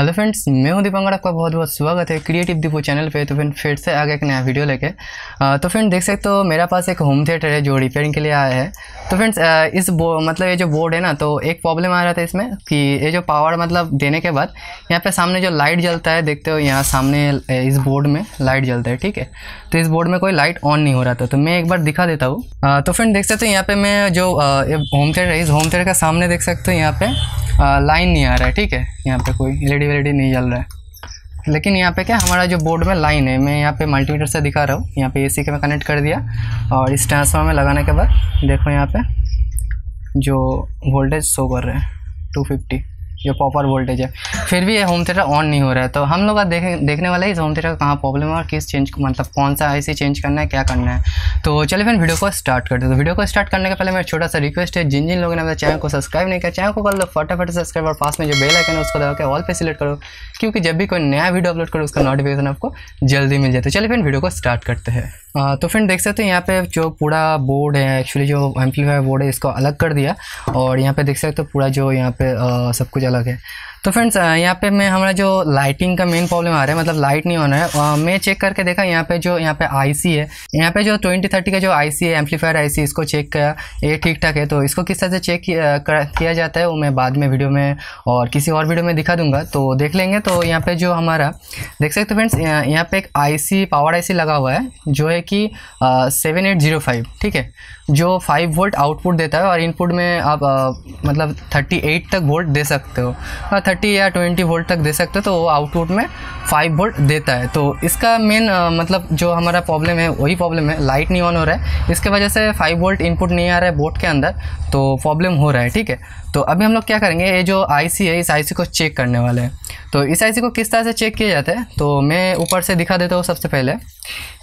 hello friends मैं हूं दीपांगड़ आपका बहुत बहुत स्वागत है क्रिएटिव दीपो चैनल पे तो फिर फिर से आगे एक नया वीडियो लेके तो फ्रेंड देख सकते हो मेरा पास एक होम थिएटर है जो रिपेयरिंग के लिए आया है तो फ्रेंड्स इस बो मतलब ये जो बोर्ड है ना तो एक प्रॉब्लम आ रहा था इसमें कि ये जो पावर मतलब देने के बाद यहाँ पर सामने जो लाइट जलता है देखते हो यहाँ सामने इस बोर्ड में लाइट जलता है ठीक है तो इस बोर्ड में कोई लाइट ऑन नहीं हो रहा था तो मैं एक बार दिखा देता हूँ तो फ्रेंड देख सकते हो यहाँ पर मैं जो होम थिएटर है इस होम थिएटर का सामने देख सकते हो यहाँ पर लाइन नहीं आ रहा है ठीक है यहाँ पर कोई एल डी नहीं जल रहा है लेकिन यहाँ पे क्या हमारा जो बोर्ड में लाइन है मैं यहाँ पे मल्टीमीटर से दिखा रहा हूँ यहाँ पे एसी के मैं कनेक्ट कर दिया और इस ट्रांसफार्मर में लगाने के बाद देखो यहाँ पे जो वोल्टेज शो कर रहे हैं टू फिफ्टी ये प्रॉपर वोल्टेज है फिर भी ये होम थिएटर ऑन नहीं हो रहा है तो हम लोग देख, देखने वाले इस होम थिएटर का कहाँ प्रॉब्लम है और किस चेंज मतलब कौन सा ऐसे चेंज करना है क्या करना है तो चलिए फिर वीडियो को स्टार्ट करते हैं तो वीडियो को स्टार्ट करने के पहले मेरा छोटा सा रिक्वेस्ट है जिन जिन लोगों ने मेरे चैनल को सब्सक्राइब नहीं किया चैनल को कर लो फटाफट सब्सक्राइब और पास में जो बेल आइकन है उसको दबा के ऑल पे सिलेक्ट करो क्योंकि जब भी कोई नया वीडियो अपलोड करो उसका नोटिफिकेशन आपको जल्दी मिल जाए तो चलिए फिर वीडियो को स्टार्ट करते हैं तो फ्रेंड देख सकते हो यहाँ पे जो पूरा बोर्ड है एक्चुअली जो एम्पलीफायर बोर्ड है इसको अलग कर दिया और यहाँ पे देख सकते हो पूरा जो यहाँ पे आ, सब कुछ अलग है तो फ्रेंड्स यहाँ पे मैं हमारा जो लाइटिंग का मेन प्रॉब्लम आ रहा है मतलब लाइट नहीं होना है आ, मैं चेक करके देखा यहाँ पे जो यहाँ पे आईसी है यहाँ पे जो ट्वेंटी थर्टी का जो आईसी है एम्पलीफायर आईसी इसको चेक किया ये ठीक ठाक है तो इसको किस तरह से चेक किया जाता है वो मैं बाद में वीडियो में और किसी और वीडियो में दिखा दूंगा तो देख लेंगे तो यहाँ पर जो हमारा देख सकते हो फ्रेंड्स यहाँ पर एक आई पावर आई लगा हुआ है जो है है कि सेवन एट ज़ीरो फाइव ठीक है जो फाइव वोल्ट आउटपुट देता है और इनपुट में आप आ, मतलब थर्टी एट तक वोल्ट दे सकते हो थर्टी हाँ, या ट्वेंटी वोल्ट तक दे सकते हो तो वो आउटपुट में फाइव वोल्ट देता है तो इसका मेन मतलब जो हमारा प्रॉब्लम है वही प्रॉब्लम है लाइट नहीं ऑन हो रहा है इसके वजह से फाइव वोल्ट इनपुट नहीं आ रहा है बोर्ड के अंदर तो प्रॉब्लम हो रहा है ठीक है तो अभी हम लोग क्या करेंगे ये जो आई है इस आई को चेक करने वाले हैं तो इस आई को किस तरह से चेक किया जाता है तो मैं ऊपर से दिखा देता हूँ सबसे पहले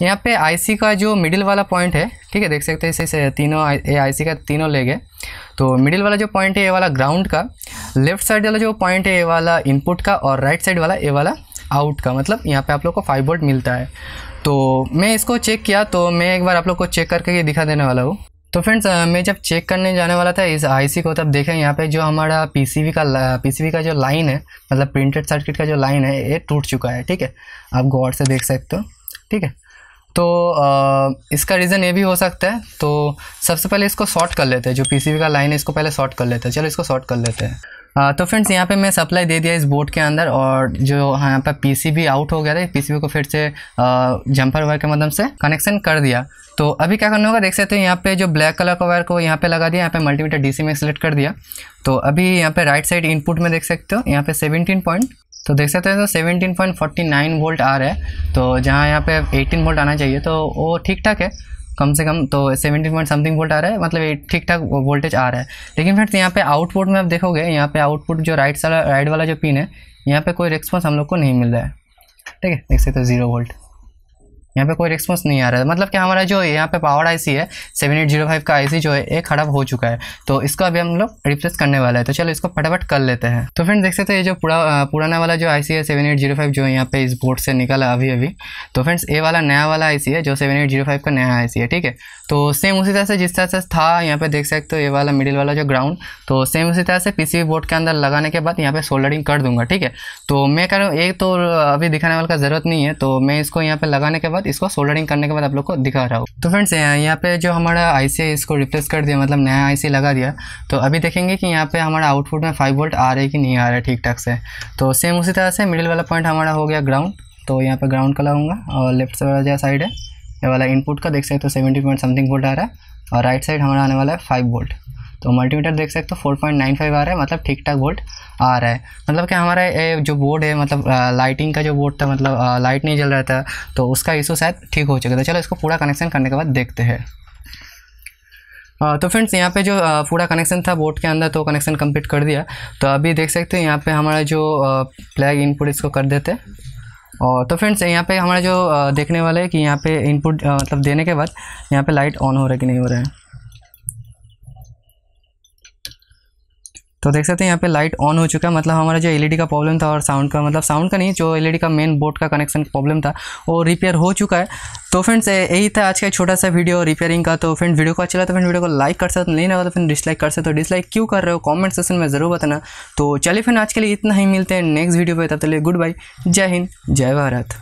यहाँ पे आईसी का जो मिडिल वाला पॉइंट है ठीक है देख सकते हैं इसे से तीनों ए आई का तीनों लेग है तो मिडिल वाला जो पॉइंट है ये वाला ग्राउंड का लेफ्ट साइड वाला जो पॉइंट है ये वाला इनपुट का और राइट साइड वाला ये वाला आउट का मतलब यहाँ पे आप लोग को फाइव वोल्ट मिलता है तो मैं इसको चेक किया तो मैं एक बार आप लोग को चेक करके दिखा देने वाला हूँ तो फ्रेंड्स मैं जब चेक करने जाने वाला था इस आईसी को तब देखें यहाँ पे जो हमारा पीसीबी का पीसीबी का जो लाइन है मतलब प्रिंटेड सर्किट का जो लाइन है ये टूट चुका है ठीक है आप गौर से देख सकते हो ठीक है तो आ, इसका रीज़न ये भी हो सकता है तो सबसे पहले इसको शॉर्ट कर लेते हैं जो पीसीबी का लाइन है इसको पहले शॉर्ट कर लेते हैं चलो इसको शॉर्ट कर लेते हैं तो फ्रेंड्स यहाँ पे मैं सप्लाई दे दिया इस बोर्ड के अंदर और जो हाँ, यहाँ पर पीसीबी आउट हो गया था पीसीबी को फिर से जंपर वायर के माध्यम से कनेक्शन कर दिया तो अभी क्या करना होगा देख सकते हैं यहाँ पे जो ब्लैक कलर का वायर को यहाँ पे लगा दिया यहाँ पे मल्टीमीटर डीसी में सेलेक्ट कर दिया तो अभी यहाँ पे राइट साइड इनपुट में देख सकते हो यहाँ पे सेवनटीन पॉइंट तो देख सकते हैं सर 17.49 वोल्ट आ रहा है तो जहाँ यहाँ पे 18 वोल्ट आना चाहिए तो वो ठीक ठाक है कम से कम तो 17 पॉइंट समथिंग वोल्ट आ रहा है मतलब ठीक ठाक वोल्टेज आ रहा है लेकिन फ्रेंड्स यहाँ पे आउटपुट में आप देखोगे यहाँ पे आउटपुट जो राइट वाला राइट वाला जो पिन है यहाँ पे कोई रिस्पॉन्स हम लोग को नहीं मिल रहा है ठीक है देख सकते हो जीरो वोल्ट यहाँ पे कोई रिस्पॉन्स नहीं आ रहा है मतलब कि हमारा जो यहाँ पे पावर आईसी है सेवन एट जीरो फाइव का आईसी जो है ये खराब हो चुका है तो इसको अभी हम लोग रिप्लेस करने वाला है तो चलो इसको फटाफट कर लेते हैं तो फ्रेंड देख सकते हैं ये जो पुरा पुराना वाला जो आईसी है सेवन एट जीरो फाइव जो यहाँ पे इस बोर्ड से निकला अभी अभी तो फ्रेंड्स ए वाला नया वाला आई है जो सेवन एट जीरो फाइव का नया आई है ठीक है तो सेम उसी तरह से जिस तरह से था यहाँ पे देख सकते हो ये वाला मिडिल वाला जो ग्राउंड तो सेम उसी तरह से पी बोर्ड के अंदर लगाने के बाद यहाँ पे सोल्डरिंग कर दूंगा ठीक है तो मैं कह रहा हूँ एक तो अभी दिखाने वाले का ज़रूरत नहीं है तो मैं इसको यहाँ पे लगाने के बाद इसको सोल्डरिंग करने के बाद आप लोग को दिखा रहा हूँ तो फ्रेंड्स यहाँ पे जो हमारा आई है इसको रिप्लेस कर दिया मतलब नया आई लगा दिया तो अभी देखेंगे कि यहाँ पे हमारा आउटपुट में फाइव वोल्ट आ रहा है कि नहीं आ रहा है ठीक ठाक से तो सेम उसी तरह से मिडिल वाला पॉइंट हमारा हो गया ग्राउंड तो यहाँ पे ग्राउंड का लगाऊंगा और लेफ्ट वाला जो साइड है ये वाला इनपुट का देख सकते हो तो सेवेंटी पॉइंट समथिंग वोल्ट आ रहा है और राइट साइड हमारा आने वाला है फाइव वोल्ट तो मल्टीमीटर देख सकते हो 4.95 आ रहा है मतलब ठीक ठाक वोल्ट आ रहा है मतलब कि हमारा जो बोर्ड है मतलब लाइटिंग का जो बोर्ड था मतलब लाइट नहीं जल रहा था तो उसका इशू शायद ठीक हो चुका था तो चलो इसको पूरा कनेक्शन करने के बाद देखते हैं तो फ्रेंड्स यहाँ पे जो पूरा कनेक्शन था बोर्ड के अंदर तो कनेक्शन कंप्लीट कर दिया तो अभी देख सकते हो यहाँ पे हमारा जो प्लग इनपुट इसको कर देते और तो फ्रेंड्स यहाँ पे हमारा जो देखने वाला है कि यहाँ पे इनपुट मतलब देने के बाद यहाँ पे लाइट ऑन हो रहा है कि नहीं हो रहा है तो देख सकते हैं यहाँ पे लाइट ऑन हो चुका है मतलब हमारा जो एलईडी e का प्रॉब्लम था और साउंड का मतलब साउंड का नहीं जो एलईडी e का मेन बोर्ड का कनेक्शन प्रॉब्लम था वो रिपेयर हो चुका है तो फ्रेंड्स यही था आज का छोटा सा वीडियो रिपेयरिंग का तो फ्रेंड वीडियो को अच्छा लगा तो फ्रेंड वीडियो को लाइक कर सकते नहीं लगा तो फिर डिसलाइक कर सकते तो डिसलाइक क्यों कर रहे हो कॉमेंट सेक्शन में ज़रूर बताना तो चलिए फ्रेंड आज के लिए इतना ही मिलते हैं नेक्स्ट वीडियो पर तब तक गुड बाय जय हिंद जय भारत